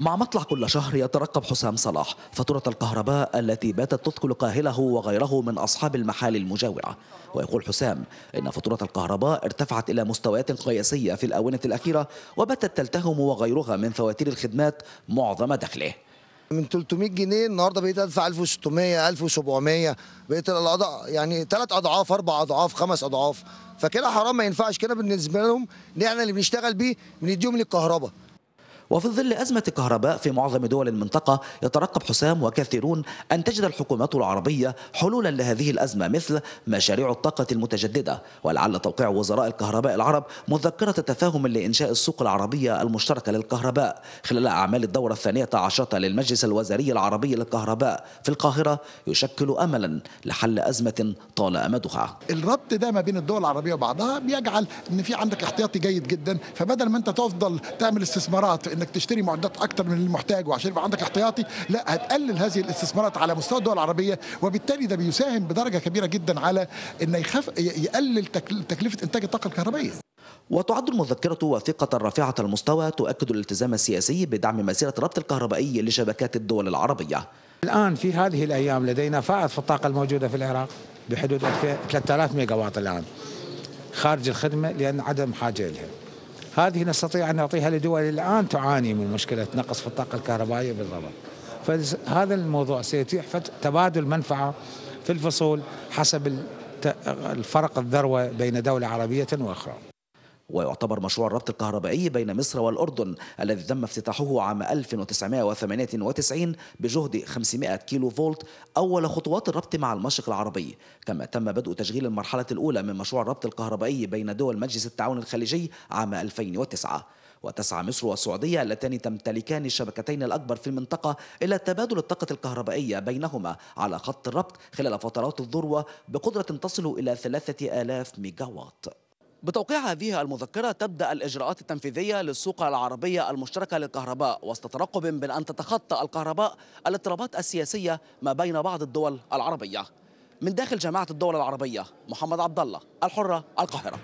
مع مطلع كل شهر يترقب حسام صلاح فاتورة الكهرباء التي باتت تثقل قاهله وغيره من أصحاب المحال المجاورة ويقول حسام إن فاتورة الكهرباء ارتفعت إلى مستويات قياسية في الآونة الأخيرة وباتت تلتهم وغيرها من فواتير الخدمات معظم دخله من 300 جنيه النهارده بقيت ادفع 1600 1700 بقيت الأضع... يعني ثلاث اضعاف اربع اضعاف خمس اضعاف فكده حرام ما ينفعش كده بالنسبه لهم ان احنا اللي بنشتغل بيه بنديهم للكهرباء وفي ظل أزمة الكهرباء في معظم دول المنطقة يترقب حسام وكثيرون أن تجد الحكومات العربية حلولا لهذه الأزمة مثل مشاريع الطاقة المتجددة ولعل توقيع وزراء الكهرباء العرب مذكرة تفاهم لإنشاء السوق العربية المشتركة للكهرباء خلال أعمال الدورة الثانية عشرة للمجلس الوزاري العربي للكهرباء في القاهرة يشكل أملا لحل أزمة طال أمدها الربط ده ما بين الدول العربية وبعضها بيجعل أن في عندك احتياطي جيد جدا فبدل ما أنت تفضل تعمل استثمارات انك تشتري معدات اكثر من المحتاج وعشان يبقى عندك احتياطي لا هتقلل هذه الاستثمارات على مستوى الدول العربيه وبالتالي ده بيساهم بدرجه كبيره جدا على ان يخف يقلل تكلفه انتاج الطاقه الكهربائيه وتعد المذكرة وثيقة رافعة المستوى تؤكد الالتزام السياسي بدعم مسيرة ربط الكهربائي لشبكات الدول العربية الآن في هذه الأيام لدينا فائض في الطاقة الموجودة في العراق بحدود 3000 ميجاوات الآن خارج الخدمة لأن عدم حاجة لها هذه نستطيع أن نعطيها لدول الآن تعاني من مشكلة نقص في الطاقة الكهربائية بالضبط فهذا الموضوع سيتيح تبادل منفعة في الفصول حسب الفرق الذروة بين دولة عربية وأخرى ويعتبر مشروع الربط الكهربائي بين مصر والأردن الذي تم افتتاحه عام 1998 بجهد 500 كيلو فولت أول خطوات الربط مع المشرق العربي كما تم بدء تشغيل المرحلة الأولى من مشروع الربط الكهربائي بين دول مجلس التعاون الخليجي عام 2009 وتسعى مصر والسعودية اللتان تمتلكان الشبكتين الأكبر في المنطقة إلى تبادل الطاقة الكهربائية بينهما على خط الربط خلال فترات الذروة بقدرة تصل إلى 3000 ميجاوات بتوقيع هذه المذكرة تبدأ الإجراءات التنفيذية للسوق العربية المشتركة للكهرباء وسط ترقب من أن تتخطى الكهرباء الاضطرابات السياسية ما بين بعض الدول العربية من داخل جماعة الدول العربية محمد عبد الله الحرة القاهرة